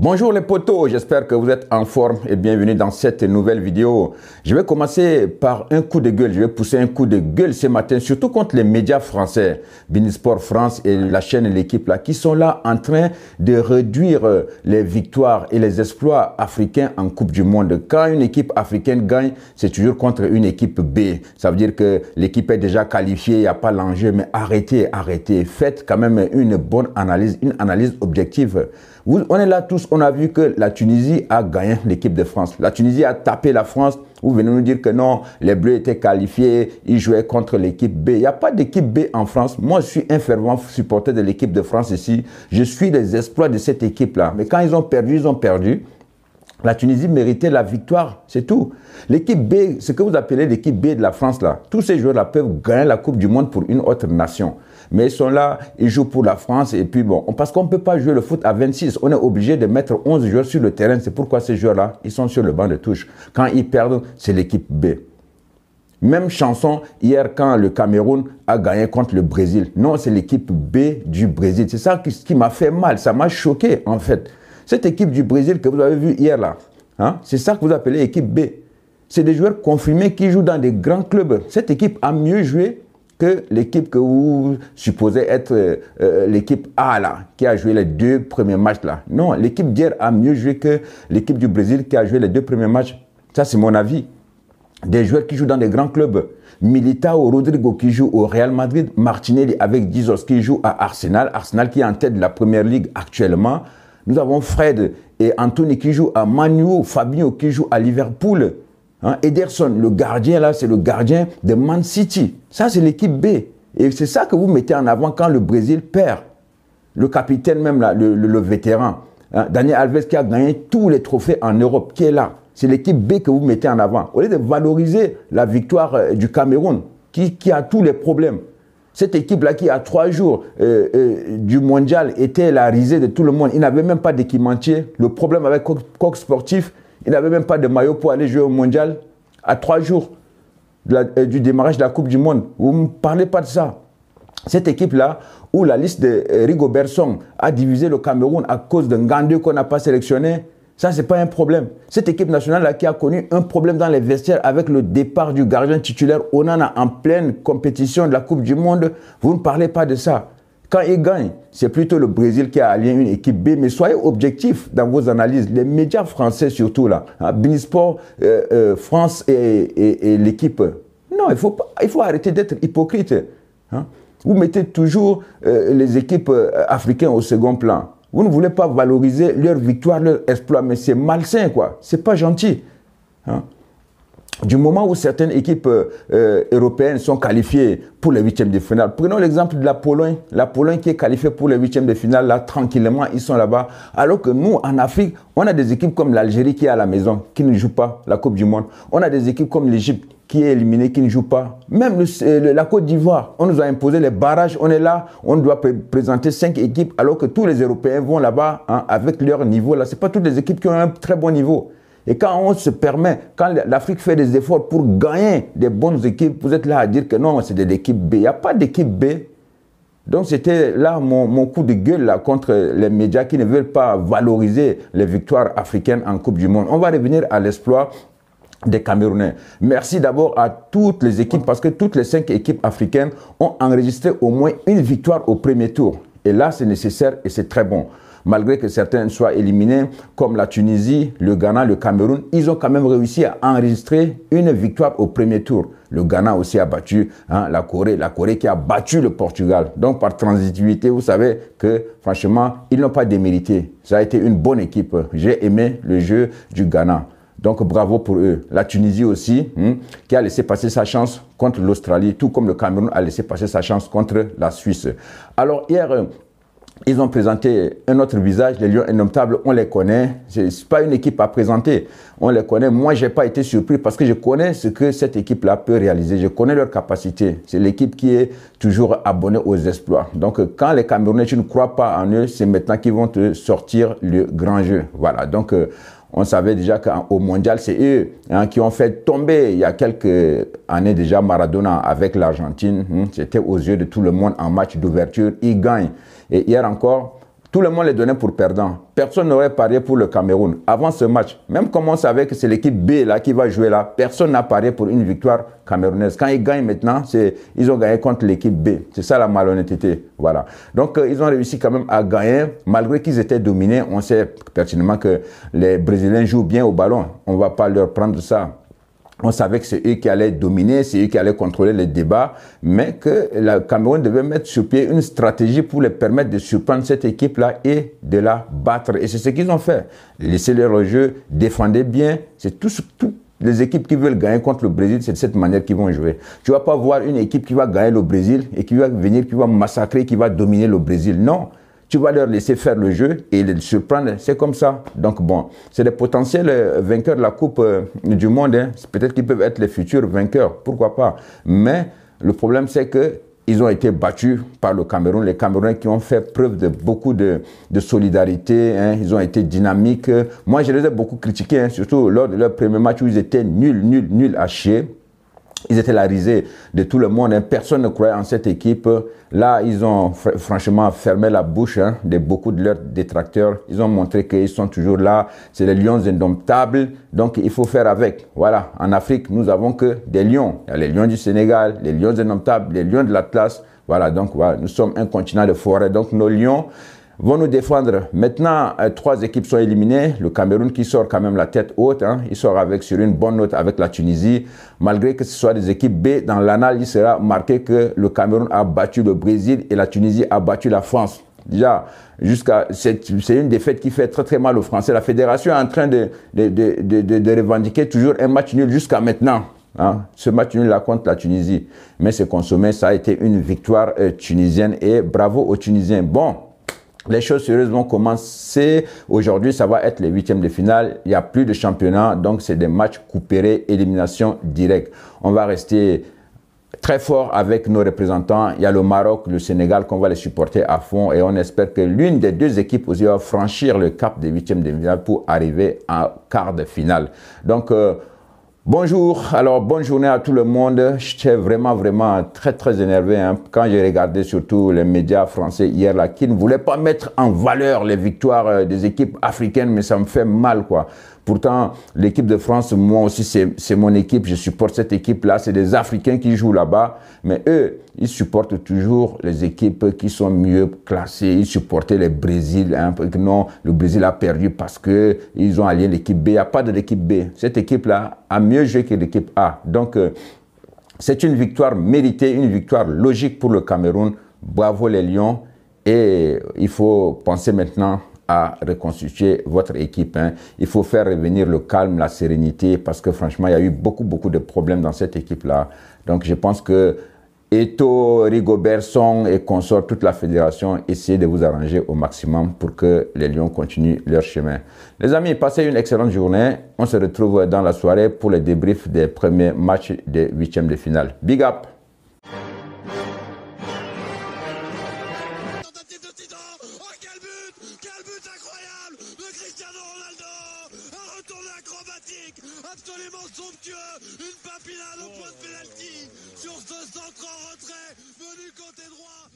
Bonjour les potos, j'espère que vous êtes en forme et bienvenue dans cette nouvelle vidéo. Je vais commencer par un coup de gueule, je vais pousser un coup de gueule ce matin, surtout contre les médias français, Binisport France et la chaîne L'équipe là, qui sont là en train de réduire euh, les victoires et les exploits africains en Coupe du Monde. Quand une équipe africaine gagne, c'est toujours contre une équipe B. Ça veut dire que l'équipe est déjà qualifiée, il n'y a pas l'enjeu, mais arrêtez, arrêtez, faites quand même une bonne analyse, une analyse objective on est là tous, on a vu que la Tunisie a gagné l'équipe de France. La Tunisie a tapé la France. Vous venez nous dire que non, les Bleus étaient qualifiés, ils jouaient contre l'équipe B. Il n'y a pas d'équipe B en France. Moi, je suis un fervent supporter de l'équipe de France ici. Je suis les exploits de cette équipe-là. Mais quand ils ont perdu, ils ont perdu. La Tunisie méritait la victoire, c'est tout. L'équipe B, ce que vous appelez l'équipe B de la France, là, tous ces joueurs-là peuvent gagner la Coupe du Monde pour une autre nation. Mais ils sont là, ils jouent pour la France, et puis bon, parce qu'on ne peut pas jouer le foot à 26, on est obligé de mettre 11 joueurs sur le terrain, c'est pourquoi ces joueurs-là, ils sont sur le banc de touche. Quand ils perdent, c'est l'équipe B. Même chanson hier quand le Cameroun a gagné contre le Brésil. Non, c'est l'équipe B du Brésil. C'est ça qui m'a fait mal, ça m'a choqué en fait. Cette équipe du Brésil que vous avez vue hier là, hein, c'est ça que vous appelez équipe B. C'est des joueurs confirmés qui jouent dans des grands clubs. Cette équipe a mieux joué que l'équipe que vous supposez être euh, euh, l'équipe A là, qui a joué les deux premiers matchs là. Non, l'équipe d'hier a mieux joué que l'équipe du Brésil qui a joué les deux premiers matchs. Ça, c'est mon avis. Des joueurs qui jouent dans des grands clubs. Militao Rodrigo qui joue au Real Madrid, Martinelli avec Dizos qui joue à Arsenal, Arsenal qui est en tête de la première ligue actuellement. Nous avons Fred et Anthony qui jouent à Manu, Fabio qui joue à Liverpool. Hein, Ederson, le gardien là, c'est le gardien de Man City. Ça, c'est l'équipe B. Et c'est ça que vous mettez en avant quand le Brésil perd. Le capitaine même là, le, vétéran, hein, Daniel Alves qui a gagné tous les trophées en Europe, qui est là. C'est l'équipe B que vous mettez en avant. Au lieu de valoriser la victoire euh, du Cameroun, qui a tous les problèmes. Cette équipe-là qui, à trois jours euh, euh, du mondial, était la risée de tout le monde. Il n'avait même pas d'équipementier. Le problème avec Coq, Sportif, il n'avait même pas de maillot pour aller jouer au mondial à trois jours euh, du démarrage de la Coupe du Monde. Vous ne me parlez pas de ça. Cette équipe-là, où la liste de Rigo Berson a divisé le Cameroun à cause d'un gandeux qu'on n'a pas sélectionné, ça, c'est pas un problème. Cette équipe nationale-là qui a connu un problème dans les vestiaires avec le départ du gardien titulaire Onana en pleine compétition de la Coupe du Monde, vous ne parlez pas de ça. Quand ils gagnent, c'est plutôt le Brésil qui a allié une équipe B. Mais soyez objectifs dans vos analyses. Les médias français surtout, là, hein, euh, euh, France et, l'équipe. Non, il faut, pas, il faut arrêter d'être hypocrite. Hein. Vous mettez toujours euh, les équipes africaines au second plan. Vous ne voulez pas valoriser leur victoire, leur exploit, mais c'est malsain, quoi. C'est pas gentil. Hein du moment où certaines équipes euh, euh, européennes sont qualifiées pour les huitièmes de finale, prenons l'exemple de la Pologne. La Pologne qui est qualifiée pour les huitièmes de finale, là, tranquillement, ils sont là-bas. Alors que nous, en Afrique, on a des équipes comme l'Algérie qui est à la maison, qui ne joue pas la Coupe du Monde. On a des équipes comme l'Égypte qui est éliminée, qui ne joue pas. Même euh, la Côte d'Ivoire, on nous a imposé les barrages, on est là, on doit présenter cinq équipes alors que tous les Européens vont là-bas hein, avec leur niveau. Là, c'est pas toutes les équipes qui ont un très bon niveau. Et quand on se permet, quand l'Afrique fait des efforts pour gagner des bonnes équipes, vous êtes là à dire que non, c'est de l'équipe B. Il n'y a pas d'équipe B. Donc c'était là mon, coup de gueule là, contre les médias qui ne veulent pas valoriser les victoires africaines en Coupe du Monde. On va revenir à l'exploit des Camerounais. Merci d'abord à toutes les équipes parce que toutes les cinq équipes africaines ont enregistré au moins une victoire au premier tour. Et là, c'est nécessaire et c'est très bon malgré que certains soient éliminés, comme la Tunisie, le Ghana, le Cameroun, ils ont quand même réussi à enregistrer une victoire au premier tour. Le Ghana aussi a battu hein, la Corée, la Corée qui a battu le Portugal. Donc par transitivité, vous savez que franchement, ils n'ont pas démérité. Ça a été une bonne équipe. J'ai aimé le jeu du Ghana. Donc bravo pour eux. La Tunisie aussi, hein, qui a laissé passer sa chance contre l'Australie, tout comme le Cameroun a laissé passer sa chance contre la Suisse. Alors hier, ils ont présenté un autre visage, les Lions indomptables, on les connaît. Ce pas une équipe à présenter, on les connaît. Moi, je pas été surpris parce que je connais ce que cette équipe-là peut réaliser. Je connais leur capacité, C'est l'équipe qui est toujours abonnée aux exploits. Donc, quand les Camerounais, tu ne crois pas en eux, c'est maintenant qu'ils vont te sortir le grand jeu. Voilà, donc... Euh, on savait déjà qu'au mondial, c'est eux hein, qui ont fait tomber il y a quelques années déjà Maradona avec l'Argentine. Hein. C'était aux yeux de tout le monde en match d'ouverture. Ils gagnent. Et hier encore, tout le monde les donnait pour perdants. Personne n'aurait parié pour le Cameroun. Avant ce match, même comme on savait que c'est l'équipe B là qui va jouer là, personne n'a parié pour une victoire camerounaise. Quand ils gagnent maintenant, ils ont gagné contre l'équipe B. C'est ça la malhonnêteté, voilà. Donc euh, ils ont réussi quand même à gagner malgré qu'ils étaient dominés. On sait pertinemment que les Brésiliens jouent bien au ballon. On va pas leur prendre ça on savait que c'est eux qui allaient dominer, c'est eux qui allaient contrôler les débats, mais que le Cameroun devait mettre sur pied une stratégie pour les permettre de surprendre cette équipe-là et de la battre. Et c'est ce qu'ils ont fait. Laissez leur jeu, défendez bien. C'est tout, tout, les équipes qui veulent gagner contre le Brésil, c'est de cette manière qu'ils vont jouer. Tu vas pas voir une équipe qui va gagner le Brésil et qui va venir, qui va massacrer, qui va dominer le Brésil. Non, tu vas leur laisser faire le jeu et les surprendre. C'est comme ça. Donc bon, c'est les potentiels euh, vainqueurs de la Coupe euh, du Monde. Hein. Peut-être qu'ils peuvent être les futurs vainqueurs, pourquoi pas. Mais le problème, c'est que ils ont été battus par le Cameroun. Les Camerounais qui ont fait preuve de beaucoup de, solidarité, hein. ils ont été dynamiques. Moi, je les ai beaucoup critiqués, hein, surtout lors de leur premier match où ils étaient nuls, nuls, nuls à chier. Ils étaient la risée de tout le monde. Hein. Personne ne croyait en cette équipe. Là, ils ont franchement fermé la bouche hein, de beaucoup de leurs détracteurs. Ils ont montré qu'ils sont toujours là. C'est les lions indomptables. Donc, il faut faire avec. Voilà. En Afrique, nous avons que des lions. Il y a les lions du Sénégal, les lions indomptables, les lions de l'Atlas. Voilà. Donc, voilà. nous sommes un continent de forêt. Donc, nos lions, vont nous défendre. Maintenant, euh, trois équipes sont éliminées. Le Cameroun qui sort quand même la tête haute. Hein. Il sort avec, sur une bonne note avec la Tunisie. Malgré que ce soit des équipes B, dans l'analyse, il sera marqué que le Cameroun a battu le Brésil et la Tunisie a battu la France. Déjà, jusqu'à c'est une défaite qui fait très très mal aux Français. La fédération est en train de, de, de, de, de revendiquer toujours un match nul jusqu'à maintenant. Hein, ce match nul-là contre la Tunisie. Mais c'est consommé, ça a été une victoire euh, tunisienne et bravo aux Tunisiens. Bon, les choses sérieuses vont commencer. Aujourd'hui, ça va être les huitièmes de finale. Il n'y a plus de championnat, donc c'est des matchs coupés, élimination directe. On va rester très fort avec nos représentants. Il y a le Maroc, le Sénégal qu'on va les supporter à fond et on espère que l'une des deux équipes aussi va franchir le cap des huitièmes de finale pour arriver en quart de finale. Donc, euh, Bonjour, alors bonne journée à tout le monde. J'étais vraiment, vraiment très, très énervé hein, quand j'ai regardé surtout les médias français hier là qui ne voulaient pas mettre en valeur les victoires euh, des équipes africaines, mais ça me fait mal quoi. Pourtant, l'équipe de France, moi aussi, c'est mon équipe, je supporte cette équipe-là. C'est des Africains qui jouent là-bas, mais eux, ils supportent toujours les équipes qui sont mieux classées. Ils supportaient les Brésil. Hein, non, le Brésil a perdu parce que ils ont allié l'équipe B. Il n'y a pas de l'équipe B. Cette équipe-là a mieux joué que l'équipe A. Donc, euh, c'est une victoire méritée, une victoire logique pour le Cameroun. Bravo les Lions. Et il faut penser maintenant à reconstituer votre équipe. Hein. Il faut faire revenir le calme, la sérénité, parce que franchement, il y a eu beaucoup, beaucoup de problèmes dans cette équipe-là. Donc je pense que Eto, Rigobertson et consort, toute la fédération, essayez de vous arranger au maximum pour que les Lions continuent leur chemin. Les amis, passez une excellente journée. On se retrouve dans la soirée pour le débrief des premiers matchs des huitièmes de finale. Big up! C'est incroyable de Cristiano Ronaldo Un retourné acrobatique absolument somptueux Une papillade au point de pénalty sur ce centre en retrait venu côté droit